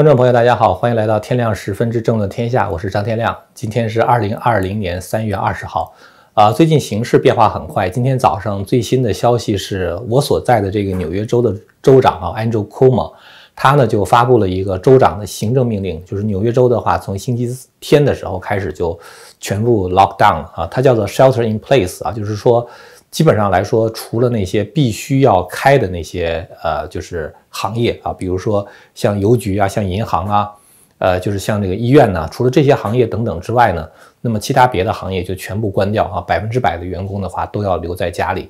观众朋友，大家好，欢迎来到天亮十分之政论天下，我是张天亮。今天是二零二零年三月二十号，啊，最近形势变化很快。今天早上最新的消息是我所在的这个纽约州的州长啊，Andrew Cuomo，他呢就发布了一个州长的行政命令，就是纽约州的话，从星期天的时候开始就全部 lock down 啊，它叫做 shelter in place 啊，就是说。基本上来说，除了那些必须要开的那些呃，就是行业啊，比如说像邮局啊，像银行啊，呃，就是像这个医院呢，除了这些行业等等之外呢，那么其他别的行业就全部关掉啊，百分之百的员工的话都要留在家里。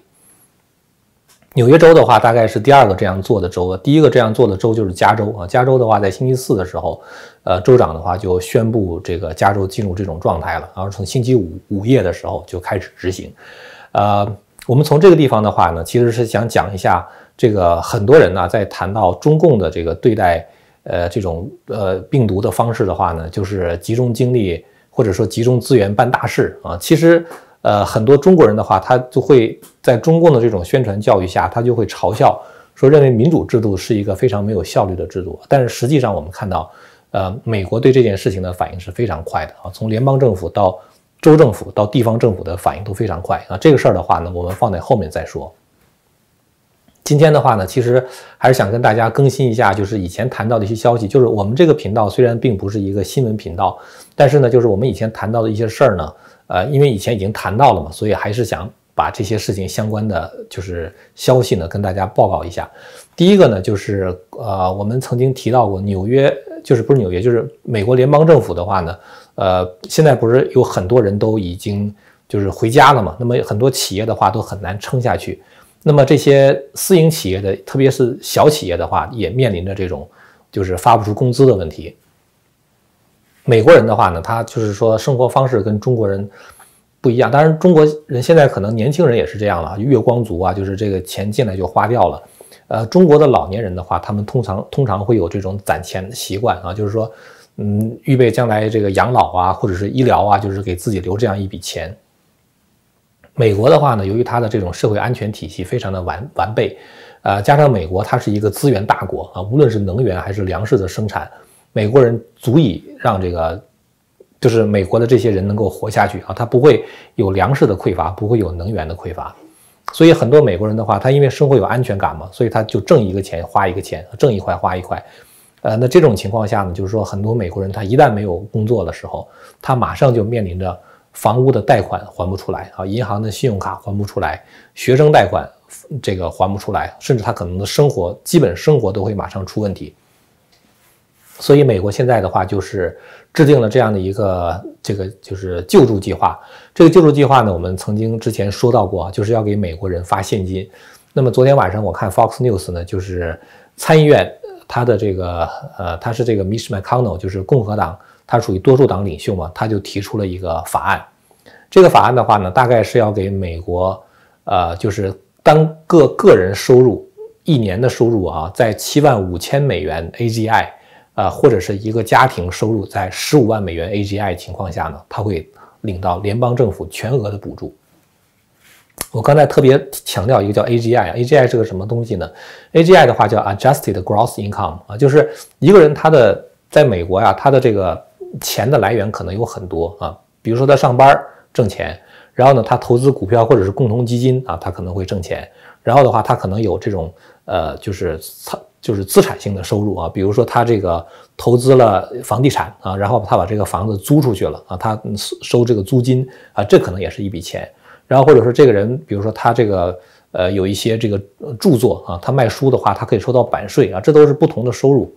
纽约州的话，大概是第二个这样做的州，第一个这样做的州就是加州啊。加州的话，在星期四的时候，呃，州长的话就宣布这个加州进入这种状态了然后从星期五午夜的时候就开始执行，呃，我们从这个地方的话呢，其实是想讲一下这个很多人呢，在谈到中共的这个对待呃这种呃病毒的方式的话呢，就是集中精力或者说集中资源办大事啊。其实呃很多中国人的话，他就会在中共的这种宣传教育下，他就会嘲笑说，认为民主制度是一个非常没有效率的制度。但是实际上我们看到，呃美国对这件事情的反应是非常快的啊，从联邦政府到州政府到地方政府的反应都非常快啊！这个事儿的话呢，我们放在后面再说。今天的话呢，其实还是想跟大家更新一下，就是以前谈到的一些消息。就是我们这个频道虽然并不是一个新闻频道，但是呢，就是我们以前谈到的一些事儿呢，呃，因为以前已经谈到了嘛，所以还是想把这些事情相关的就是消息呢，跟大家报告一下。第一个呢，就是呃，我们曾经提到过纽约，就是不是纽约，就是美国联邦政府的话呢。呃，现在不是有很多人都已经就是回家了嘛？那么很多企业的话都很难撑下去。那么这些私营企业的，特别是小企业的话，也面临着这种就是发不出工资的问题。美国人的话呢，他就是说生活方式跟中国人不一样。当然，中国人现在可能年轻人也是这样了，月光族啊，就是这个钱进来就花掉了。呃，中国的老年人的话，他们通常通常会有这种攒钱的习惯啊，就是说。嗯，预备将来这个养老啊，或者是医疗啊，就是给自己留这样一笔钱。美国的话呢，由于它的这种社会安全体系非常的完完备，呃，加上美国它是一个资源大国啊，无论是能源还是粮食的生产，美国人足以让这个，就是美国的这些人能够活下去啊，他不会有粮食的匮乏，不会有能源的匮乏，所以很多美国人的话，他因为生活有安全感嘛，所以他就挣一个钱花一个钱，挣一块花一块。呃，那这种情况下呢，就是说很多美国人他一旦没有工作的时候，他马上就面临着房屋的贷款还不出来啊，银行的信用卡还不出来，学生贷款这个还不出来，甚至他可能的生活基本生活都会马上出问题。所以美国现在的话就是制定了这样的一个这个就是救助计划。这个救助计划呢，我们曾经之前说到过，就是要给美国人发现金。那么昨天晚上我看 Fox News 呢，就是参议院。他的这个呃，他是这个 Mitch McConnell，就是共和党，他属于多数党领袖嘛，他就提出了一个法案。这个法案的话呢，大概是要给美国呃，就是单个个人收入一年的收入啊，在七万五千美元 AGI 呃，或者是一个家庭收入在十五万美元 AGI 情况下呢，他会领到联邦政府全额的补助。我刚才特别强调一个叫 A G I 啊，A G I 是个什么东西呢？A G I 的话叫 Adjusted Gross Income 啊，就是一个人他的在美国呀，他的这个钱的来源可能有很多啊，比如说他上班挣钱，然后呢，他投资股票或者是共同基金啊，他可能会挣钱，然后的话，他可能有这种呃，就是财就是资产性的收入啊，比如说他这个投资了房地产啊，然后他把这个房子租出去了啊，他收收这个租金啊，这可能也是一笔钱。然后或者说这个人，比如说他这个呃有一些这个著作啊，他卖书的话，他可以收到版税啊，这都是不同的收入。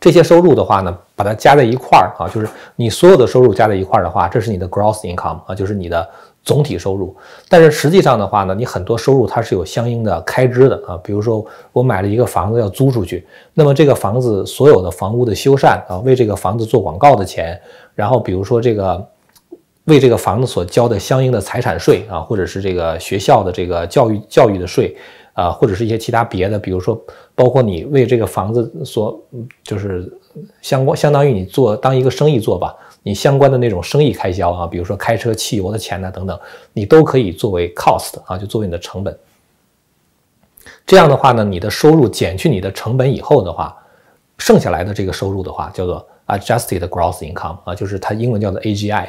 这些收入的话呢，把它加在一块儿啊，就是你所有的收入加在一块儿的话，这是你的 gross income 啊，就是你的总体收入。但是实际上的话呢，你很多收入它是有相应的开支的啊，比如说我买了一个房子要租出去，那么这个房子所有的房屋的修缮啊，为这个房子做广告的钱，然后比如说这个。为这个房子所交的相应的财产税啊，或者是这个学校的这个教育教育的税啊，或者是一些其他别的，比如说包括你为这个房子所就是相关相当于你做当一个生意做吧，你相关的那种生意开销啊，比如说开车汽油的钱呐等等，你都可以作为 cost 啊，就作为你的成本。这样的话呢，你的收入减去你的成本以后的话，剩下来的这个收入的话叫做。Adjusted Gross Income 啊，就是它英文叫做 AGI，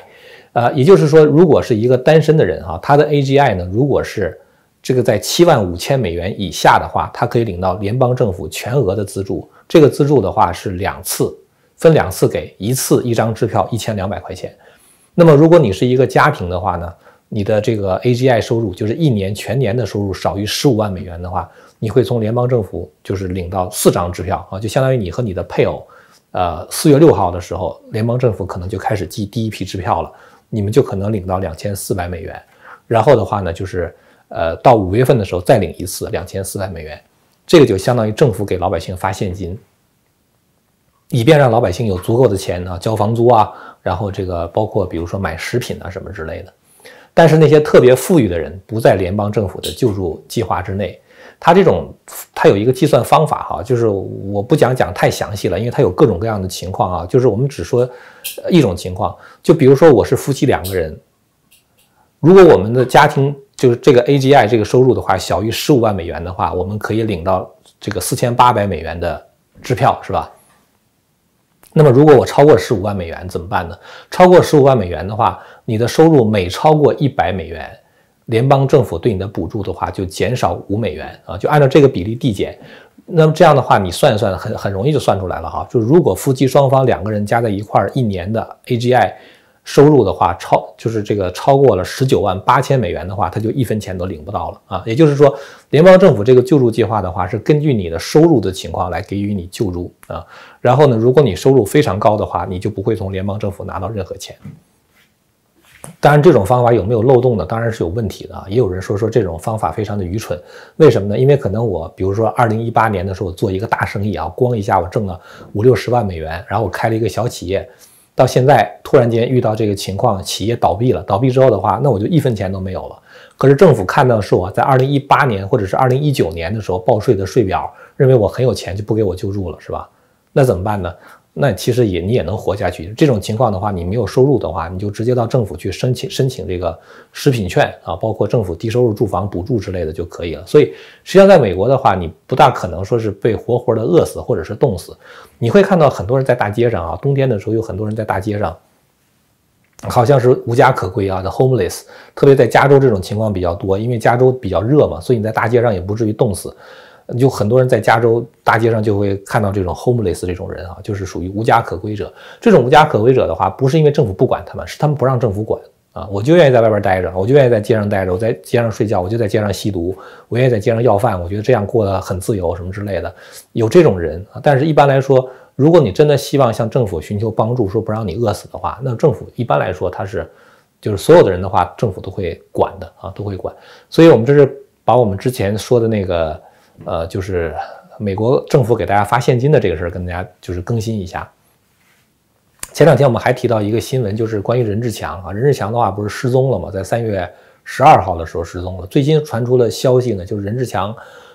呃，也就是说，如果是一个单身的人哈，他的 AGI 呢，如果是这个在七万五千美元以下的话，他可以领到联邦政府全额的资助。这个资助的话是两次，分两次给，一次一张支票一千两百块钱。那么如果你是一个家庭的话呢，你的这个 AGI 收入就是一年全年的收入少于十五万美元的话，你会从联邦政府就是领到四张支票啊，就相当于你和你的配偶。呃，四月六号的时候，联邦政府可能就开始寄第一批支票了，你们就可能领到两千四百美元。然后的话呢，就是呃，到五月份的时候再领一次两千四百美元，这个就相当于政府给老百姓发现金，以便让老百姓有足够的钱啊交房租啊，然后这个包括比如说买食品啊什么之类的。但是那些特别富裕的人不在联邦政府的救助计划之内。它这种，它有一个计算方法哈，就是我不讲讲太详细了，因为它有各种各样的情况啊。就是我们只说一种情况，就比如说我是夫妻两个人，如果我们的家庭就是这个 AGI 这个收入的话，小于十五万美元的话，我们可以领到这个四千八百美元的支票，是吧？那么如果我超过十五万美元怎么办呢？超过十五万美元的话，你的收入每超过一百美元。联邦政府对你的补助的话，就减少五美元啊，就按照这个比例递减。那么这样的话，你算一算，很很容易就算出来了哈。就如果夫妻双方两个人加在一块儿，一年的 AGI 收入的话，超就是这个超过了十九万八千美元的话，他就一分钱都领不到了啊。也就是说，联邦政府这个救助计划的话，是根据你的收入的情况来给予你救助啊。然后呢，如果你收入非常高的话，你就不会从联邦政府拿到任何钱。当然，这种方法有没有漏洞呢？当然是有问题的啊！也有人说说这种方法非常的愚蠢，为什么呢？因为可能我，比如说二零一八年的时候，我做一个大生意啊，光一下我挣了五六十万美元，然后我开了一个小企业，到现在突然间遇到这个情况，企业倒闭了，倒闭之后的话，那我就一分钱都没有了。可是政府看到的是我在二零一八年或者是二零一九年的时候报税的税表，认为我很有钱，就不给我救助了，是吧？那怎么办呢？那其实也你也能活下去。这种情况的话，你没有收入的话，你就直接到政府去申请申请这个食品券啊，包括政府低收入住房补助之类的就可以了。所以实际上在美国的话，你不大可能说是被活活的饿死或者是冻死。你会看到很多人在大街上啊，冬天的时候有很多人在大街上，好像是无家可归啊的 homeless，特别在加州这种情况比较多，因为加州比较热嘛，所以你在大街上也不至于冻死。就很多人在加州大街上就会看到这种 homeless 这种人啊，就是属于无家可归者。这种无家可归者的话，不是因为政府不管他们，是他们不让政府管啊。我就愿意在外边待着，我就愿意在街上待着，我在街上睡觉，我就在街上吸毒，我愿意在街上要饭，我觉得这样过得很自由什么之类的。有这种人啊，但是一般来说，如果你真的希望向政府寻求帮助，说不让你饿死的话，那政府一般来说他是，就是所有的人的话，政府都会管的啊，都会管。所以我们这是把我们之前说的那个。呃，就是美国政府给大家发现金的这个事儿，跟大家就是更新一下。前两天我们还提到一个新闻，就是关于任志强啊，任志强的话不是失踪了嘛，在三月十二号的时候失踪了。最近传出了消息呢，就是任志强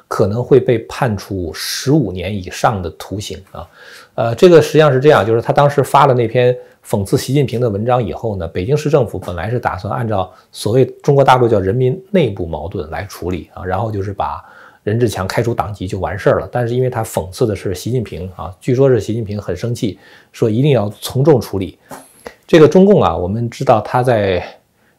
可能会被判处十五年以上的徒刑啊。呃，这个实际上是这样，就是他当时发了那篇讽刺习近平的文章以后呢，北京市政府本来是打算按照所谓中国大陆叫人民内部矛盾来处理啊，然后就是把。任志强开除党籍就完事儿了，但是因为他讽刺的是习近平啊，据说是习近平很生气，说一定要从重处理。这个中共啊，我们知道他在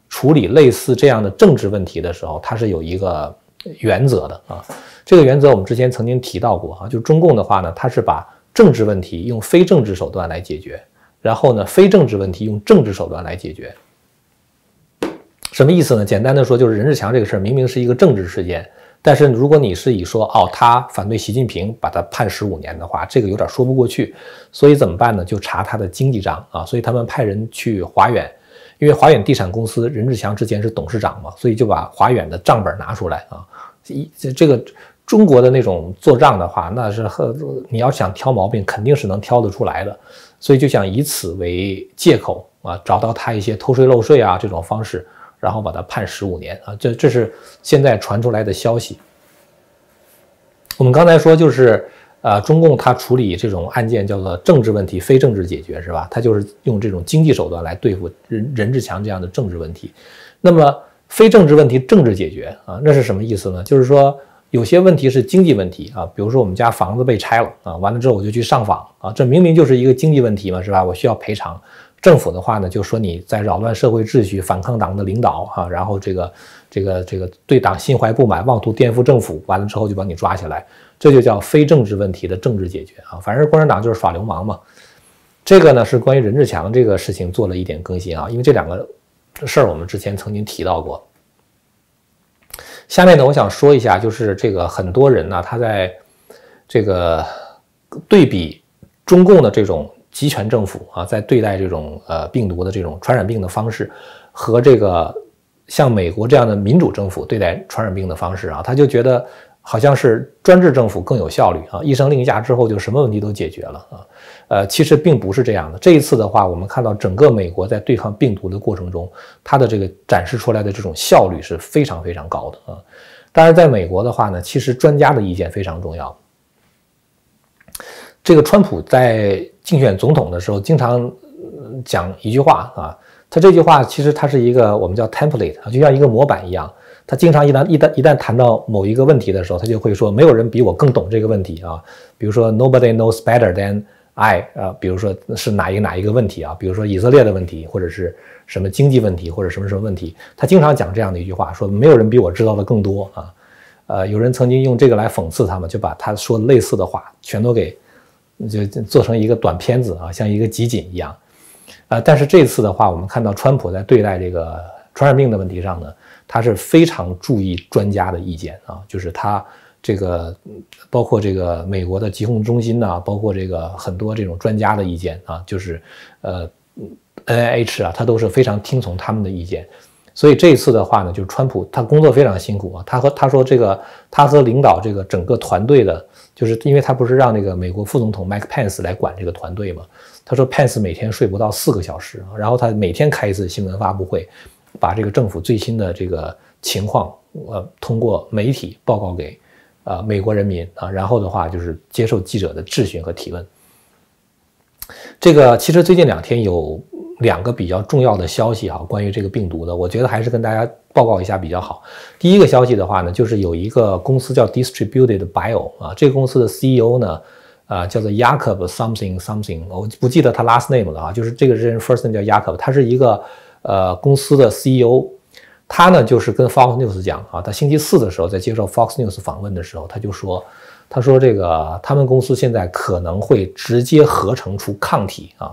处理类似这样的政治问题的时候，他是有一个原则的啊。这个原则我们之前曾经提到过啊，就中共的话呢，他是把政治问题用非政治手段来解决，然后呢，非政治问题用政治手段来解决。什么意思呢？简单的说，就是任志强这个事儿明明是一个政治事件。但是如果你是以说哦他反对习近平把他判十五年的话，这个有点说不过去，所以怎么办呢？就查他的经济账啊，所以他们派人去华远，因为华远地产公司任志强之前是董事长嘛，所以就把华远的账本拿出来啊，一这这个中国的那种做账的话，那是和你要想挑毛病肯定是能挑得出来的，所以就想以此为借口啊，找到他一些偷税漏税啊这种方式。然后把他判十五年啊，这这是现在传出来的消息。我们刚才说，就是呃，中共他处理这种案件叫做政治问题非政治解决是吧？他就是用这种经济手段来对付任任志强这样的政治问题。那么非政治问题政治解决啊，那是什么意思呢？就是说有些问题是经济问题啊，比如说我们家房子被拆了啊，完了之后我就去上访啊，这明明就是一个经济问题嘛，是吧？我需要赔偿。政府的话呢，就说你在扰乱社会秩序、反抗党的领导啊，然后这个、这个、这个对党心怀不满，妄图颠覆政府，完了之后就把你抓起来，这就叫非政治问题的政治解决啊。反正共产党就是耍流氓嘛。这个呢是关于任志强这个事情做了一点更新啊，因为这两个事儿我们之前曾经提到过。下面呢，我想说一下，就是这个很多人呢，他在这个对比中共的这种。集权政府啊，在对待这种呃病毒的这种传染病的方式，和这个像美国这样的民主政府对待传染病的方式啊，他就觉得好像是专制政府更有效率啊，一声令下之后就什么问题都解决了啊，呃，其实并不是这样的。这一次的话，我们看到整个美国在对抗病毒的过程中，它的这个展示出来的这种效率是非常非常高的啊。当然，在美国的话呢，其实专家的意见非常重要。这个川普在竞选总统的时候，经常讲一句话啊，他这句话其实他是一个我们叫 template 啊，就像一个模板一样。他经常一旦一旦一旦谈到某一个问题的时候，他就会说没有人比我更懂这个问题啊。比如说 nobody knows better than I 啊，比如说是哪一个哪一个问题啊，比如说以色列的问题或者是什么经济问题或者什么什么问题，他经常讲这样的一句话，说没有人比我知道的更多啊。呃，有人曾经用这个来讽刺他嘛，就把他说类似的话全都给。就做成一个短片子啊，像一个集锦一样，啊，但是这次的话，我们看到川普在对待这个传染病的问题上呢，他是非常注意专家的意见啊，就是他这个包括这个美国的疾控中心呐，包括这个很多这种专家的意见啊，就是呃，N I H 啊，他都是非常听从他们的意见，所以这次的话呢，就是川普他工作非常辛苦啊，他和他说这个他和领导这个整个团队的。就是因为他不是让那个美国副总统 Mike Pence 来管这个团队嘛，他说 Pence 每天睡不到四个小时然后他每天开一次新闻发布会，把这个政府最新的这个情况，呃，通过媒体报告给呃，美国人民啊，然后的话就是接受记者的质询和提问。这个其实最近两天有。两个比较重要的消息哈，关于这个病毒的，我觉得还是跟大家报告一下比较好。第一个消息的话呢，就是有一个公司叫 Distributed Bio 啊，这个公司的 CEO 呢，啊叫做 Jacob something something，我不记得他 last name 了啊，就是这个人 first name 叫 Jacob，他是一个呃公司的 CEO，他呢就是跟 Fox News 讲啊，他星期四的时候在接受 Fox News 访问的时候，他就说，他说这个他们公司现在可能会直接合成出抗体啊。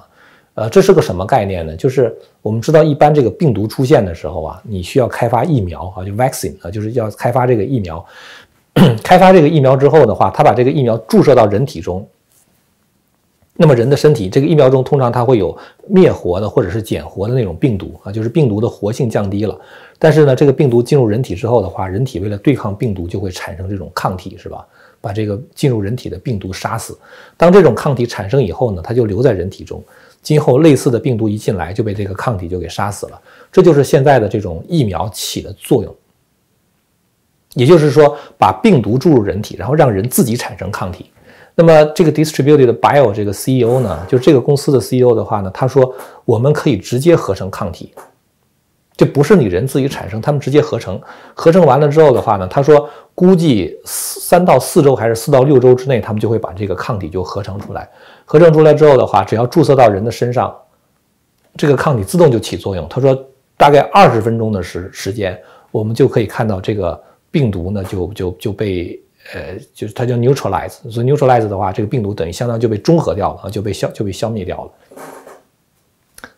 呃，这是个什么概念呢？就是我们知道，一般这个病毒出现的时候啊，你需要开发疫苗啊，就 vaccine 啊，就是要开发这个疫苗。开发这个疫苗之后的话，它把这个疫苗注射到人体中。那么人的身体这个疫苗中，通常它会有灭活的或者是减活的那种病毒啊，就是病毒的活性降低了。但是呢，这个病毒进入人体之后的话，人体为了对抗病毒，就会产生这种抗体，是吧？把这个进入人体的病毒杀死。当这种抗体产生以后呢，它就留在人体中。今后类似的病毒一进来就被这个抗体就给杀死了，这就是现在的这种疫苗起的作用。也就是说，把病毒注入人体，然后让人自己产生抗体。那么这个 Distributed Bio 这个 CEO 呢，就是这个公司的 CEO 的话呢，他说我们可以直接合成抗体，这不是你人自己产生，他们直接合成。合成完了之后的话呢，他说估计三到四周还是四到六周之内，他们就会把这个抗体就合成出来。合成出来之后的话，只要注射到人的身上，这个抗体自动就起作用。他说，大概二十分钟的时时间，我们就可以看到这个病毒呢，就就就被呃，就是它叫 neutralize。所以 neutralize 的话，这个病毒等于相当就被中和掉了啊，就被消就被消灭掉了。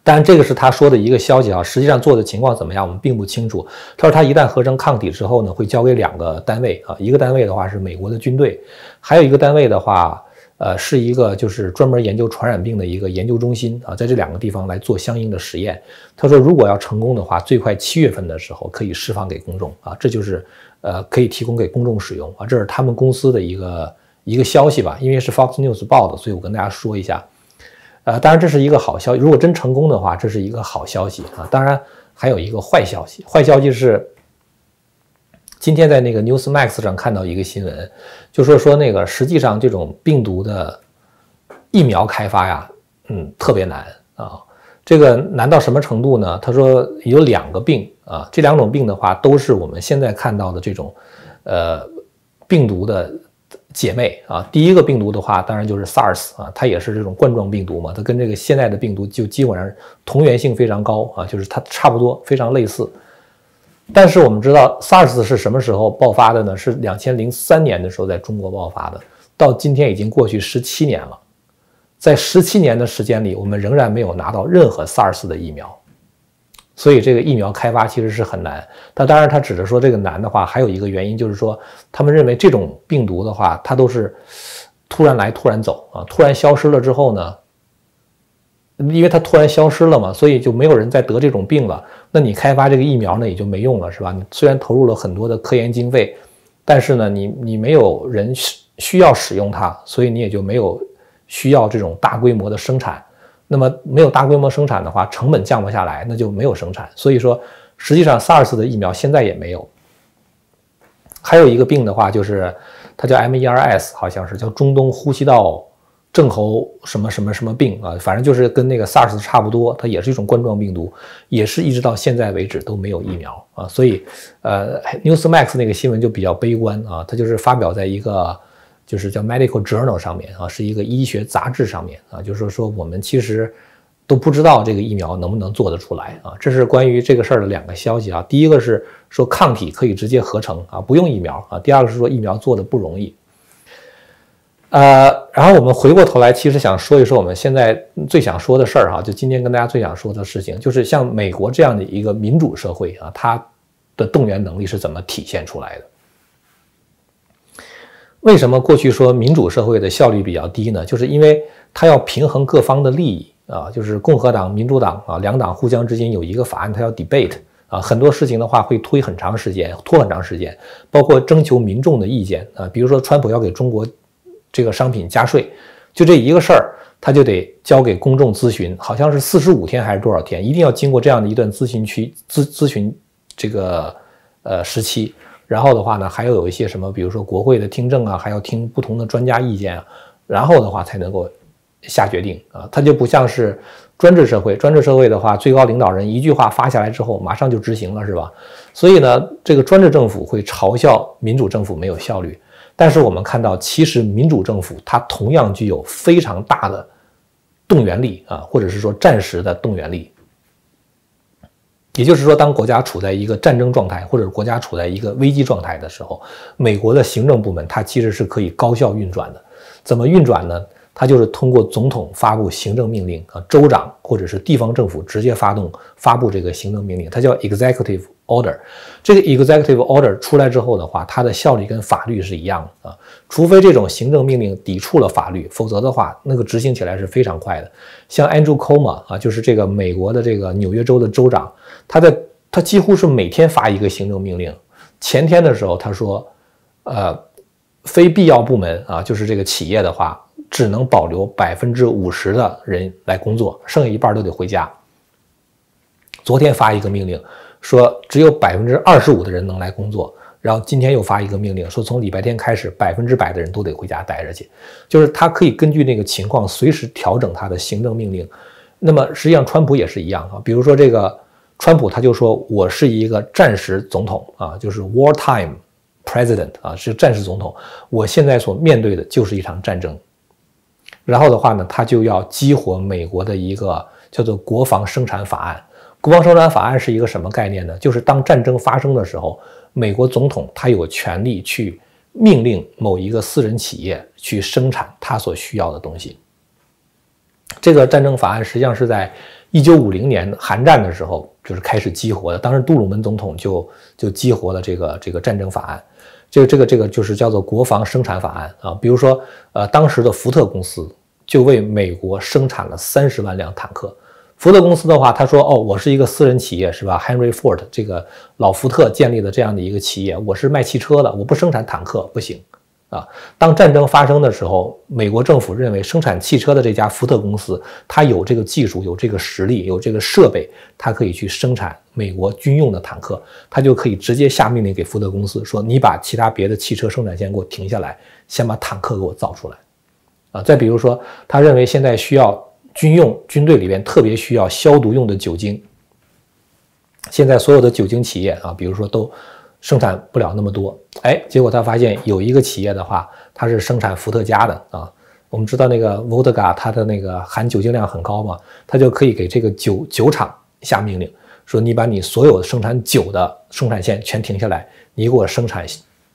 当然，这个是他说的一个消息啊，实际上做的情况怎么样，我们并不清楚。他说，他一旦合成抗体之后呢，会交给两个单位啊，一个单位的话是美国的军队，还有一个单位的话。呃，是一个就是专门研究传染病的一个研究中心啊，在这两个地方来做相应的实验。他说，如果要成功的话，最快七月份的时候可以释放给公众啊，这就是呃可以提供给公众使用啊，这是他们公司的一个一个消息吧。因为是 Fox News 报的，所以我跟大家说一下。呃，当然这是一个好消息，如果真成功的话，这是一个好消息啊。当然还有一个坏消息，坏消息是。今天在那个 Newsmax 上看到一个新闻，就说说那个实际上这种病毒的疫苗开发呀，嗯，特别难啊。这个难到什么程度呢？他说有两个病啊，这两种病的话都是我们现在看到的这种，呃，病毒的姐妹啊。第一个病毒的话，当然就是 SARS 啊，它也是这种冠状病毒嘛，它跟这个现在的病毒就基本上同源性非常高啊，就是它差不多非常类似。但是我们知道 SARS 是什么时候爆发的呢？是两千零三年的时候在中国爆发的，到今天已经过去十七年了，在十七年的时间里，我们仍然没有拿到任何 SARS 的疫苗，所以这个疫苗开发其实是很难。他当然他指是说这个难的话，还有一个原因就是说，他们认为这种病毒的话，它都是突然来突然走啊，突然消失了之后呢？因为它突然消失了嘛，所以就没有人再得这种病了。那你开发这个疫苗呢，也就没用了，是吧？你虽然投入了很多的科研经费，但是呢，你你没有人需需要使用它，所以你也就没有需要这种大规模的生产。那么没有大规模生产的话，成本降不下来，那就没有生产。所以说，实际上 SARS 的疫苗现在也没有。还有一个病的话，就是它叫 MERS，好像是叫中东呼吸道。症候什么什么什么病啊？反正就是跟那个 SARS 差不多，它也是一种冠状病毒，也是一直到现在为止都没有疫苗啊。所以，呃，Newsmax 那个新闻就比较悲观啊，它就是发表在一个就是叫 Medical Journal 上面啊，是一个医学杂志上面啊，就是说我们其实都不知道这个疫苗能不能做得出来啊。这是关于这个事儿的两个消息啊。第一个是说抗体可以直接合成啊，不用疫苗啊。第二个是说疫苗做的不容易。呃，然后我们回过头来，其实想说一说我们现在最想说的事儿哈，就今天跟大家最想说的事情，就是像美国这样的一个民主社会啊，它的动员能力是怎么体现出来的？为什么过去说民主社会的效率比较低呢？就是因为它要平衡各方的利益啊，就是共和党、民主党啊，两党互相之间有一个法案，它要 debate 啊，很多事情的话会推很长时间，拖很长时间，包括征求民众的意见啊，比如说川普要给中国。这个商品加税，就这一个事儿，他就得交给公众咨询，好像是四十五天还是多少天，一定要经过这样的一段咨询区咨咨询这个呃时期，然后的话呢，还要有一些什么，比如说国会的听证啊，还要听不同的专家意见啊，然后的话才能够下决定啊。他就不像是专制社会，专制社会的话，最高领导人一句话发下来之后，马上就执行了，是吧？所以呢，这个专制政府会嘲笑民主政府没有效率。但是我们看到，其实民主政府它同样具有非常大的动员力啊，或者是说战时的动员力。也就是说，当国家处在一个战争状态，或者国家处在一个危机状态的时候，美国的行政部门它其实是可以高效运转的。怎么运转呢？他就是通过总统发布行政命令啊，州长或者是地方政府直接发动发布这个行政命令，它叫 executive order。这个 executive order 出来之后的话，它的效力跟法律是一样的啊，除非这种行政命令抵触了法律，否则的话，那个执行起来是非常快的。像 Andrew c u o m a 啊，就是这个美国的这个纽约州的州长，他在他几乎是每天发一个行政命令。前天的时候，他说，呃，非必要部门啊，就是这个企业的话。只能保留百分之五十的人来工作，剩下一半都得回家。昨天发一个命令，说只有百分之二十五的人能来工作，然后今天又发一个命令，说从礼拜天开始，百分之百的人都得回家待着去。就是他可以根据那个情况随时调整他的行政命令。那么实际上，川普也是一样啊。比如说这个川普他就说我是一个战时总统啊，就是 War Time President 啊，是战时总统。我现在所面对的就是一场战争。然后的话呢，他就要激活美国的一个叫做国防生产法案。国防生产法案是一个什么概念呢？就是当战争发生的时候，美国总统他有权利去命令某一个私人企业去生产他所需要的东西。这个战争法案实际上是在1950年韩战的时候就是开始激活的。当时杜鲁门总统就就激活了这个这个战争法案，这个这个这个就是叫做国防生产法案啊。比如说呃，当时的福特公司。就为美国生产了三十万辆坦克。福特公司的话，他说：“哦，我是一个私人企业，是吧？Henry Ford 这个老福特建立的这样的一个企业，我是卖汽车的，我不生产坦克不行啊。当战争发生的时候，美国政府认为生产汽车的这家福特公司，它有这个技术，有这个实力，有这个设备，它可以去生产美国军用的坦克，它就可以直接下命令给福特公司说：‘你把其他别的汽车生产线给我停下来，先把坦克给我造出来。’”啊，再比如说，他认为现在需要军用军队里边特别需要消毒用的酒精。现在所有的酒精企业啊，比如说都生产不了那么多。哎，结果他发现有一个企业的话，它是生产伏特加的啊。我们知道那个 vodka 它的那个含酒精量很高嘛，他就可以给这个酒酒厂下命令，说你把你所有生产酒的生产线全停下来，你给我生产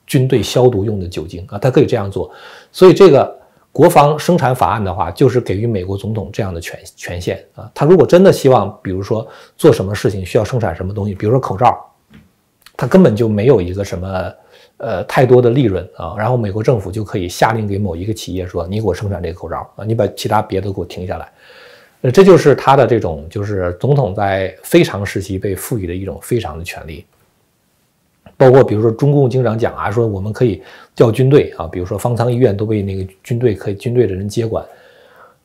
军队消毒用的酒精啊。他可以这样做，所以这个。国防生产法案的话，就是给予美国总统这样的权权限啊。他如果真的希望，比如说做什么事情需要生产什么东西，比如说口罩，他根本就没有一个什么呃太多的利润啊。然后美国政府就可以下令给某一个企业说：“你给我生产这个口罩啊，你把其他别的给我停下来。”呃，这就是他的这种，就是总统在非常时期被赋予的一种非常的权利包括比如说中共经常讲啊，说我们可以调军队啊，比如说方舱医院都被那个军队可以军队的人接管。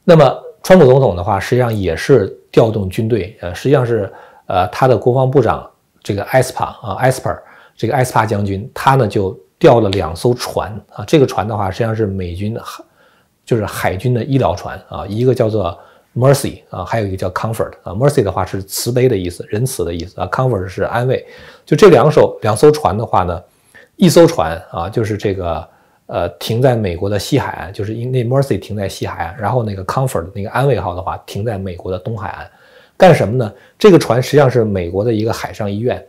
那么川普总统的话，实际上也是调动军队，呃，实际上是呃他的国防部长这个埃斯帕啊埃斯帕这个埃斯帕将军，他呢就调了两艘船啊，这个船的话实际上是美军海就是海军的医疗船啊，一个叫做。Mercy 啊，还有一个叫 Comfort 啊。Mercy 的话是慈悲的意思，仁慈的意思啊。Comfort 是安慰。就这两艘两艘船的话呢，一艘船啊，就是这个呃停在美国的西海岸，就是因那 Mercy 停在西海岸，然后那个 Comfort 那个安慰号的话停在美国的东海岸，干什么呢？这个船实际上是美国的一个海上医院。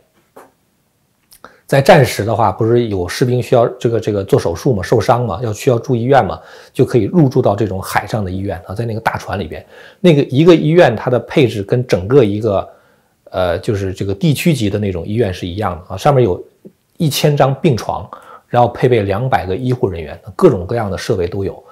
在战时的话，不是有士兵需要这个这个做手术吗？受伤吗？要需要住医院吗？就可以入住到这种海上的医院啊，在那个大船里边，那个一个医院它的配置跟整个一个，呃，就是这个地区级的那种医院是一样的啊。上面有一千张病床，然后配备两百个医护人员，各种各样的设备都有。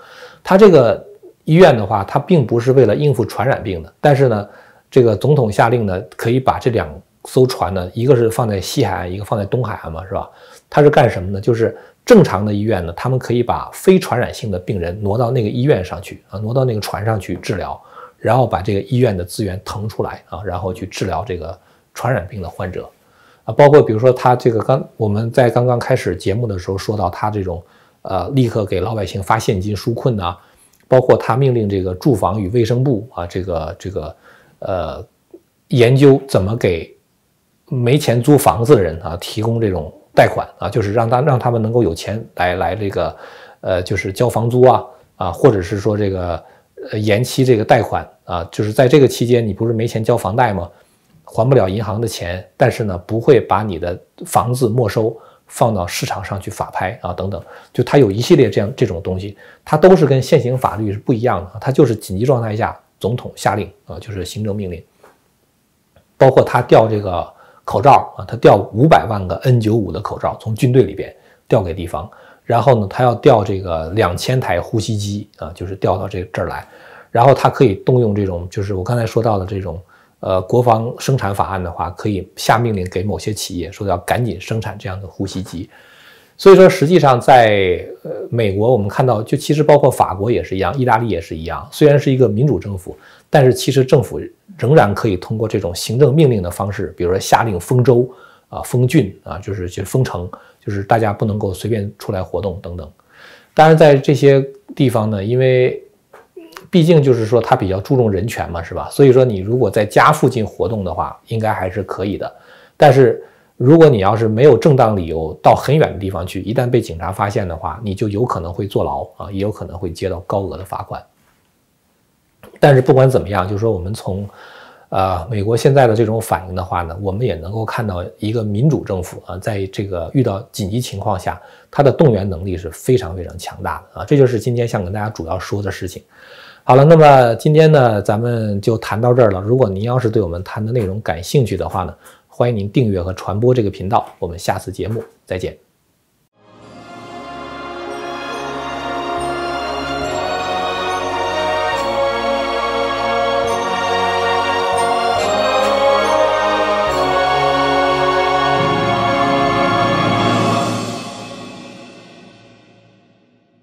它这个医院的话，它并不是为了应付传染病的，但是呢，这个总统下令呢，可以把这两。艘船呢，一个是放在西海岸，一个放在东海岸嘛，是吧？它是干什么呢？就是正常的医院呢，他们可以把非传染性的病人挪到那个医院上去啊，挪到那个船上去治疗，然后把这个医院的资源腾出来啊，然后去治疗这个传染病的患者啊。包括比如说他这个刚我们在刚刚开始节目的时候说到他这种呃，立刻给老百姓发现金纾困啊，包括他命令这个住房与卫生部啊，这个这个呃，研究怎么给。没钱租房子的人啊，提供这种贷款啊，就是让他让他们能够有钱来来这个，呃，就是交房租啊啊，或者是说这个呃延期这个贷款啊，就是在这个期间你不是没钱交房贷吗？还不了银行的钱，但是呢不会把你的房子没收，放到市场上去法拍啊等等，就他有一系列这样这种东西，它都是跟现行法律是不一样的，它就是紧急状态下总统下令啊，就是行政命令，包括他调这个。口罩啊，他调五百万个 N95 的口罩从军队里边调给地方，然后呢，他要调这个两千台呼吸机啊，就是调到这这儿来，然后他可以动用这种，就是我刚才说到的这种，呃，国防生产法案的话，可以下命令给某些企业说要赶紧生产这样的呼吸机。所以说，实际上在呃美国，我们看到，就其实包括法国也是一样，意大利也是一样。虽然是一个民主政府，但是其实政府仍然可以通过这种行政命令的方式，比如说下令封州啊、封郡啊，就是就是封城，就是大家不能够随便出来活动等等。当然，在这些地方呢，因为毕竟就是说他比较注重人权嘛，是吧？所以说你如果在家附近活动的话，应该还是可以的。但是，如果你要是没有正当理由到很远的地方去，一旦被警察发现的话，你就有可能会坐牢啊，也有可能会接到高额的罚款。但是不管怎么样，就是说我们从，呃，美国现在的这种反应的话呢，我们也能够看到一个民主政府啊，在这个遇到紧急情况下，它的动员能力是非常非常强大的啊。这就是今天想跟大家主要说的事情。好了，那么今天呢，咱们就谈到这儿了。如果您要是对我们谈的内容感兴趣的话呢？欢迎您订阅和传播这个频道，我们下次节目再见。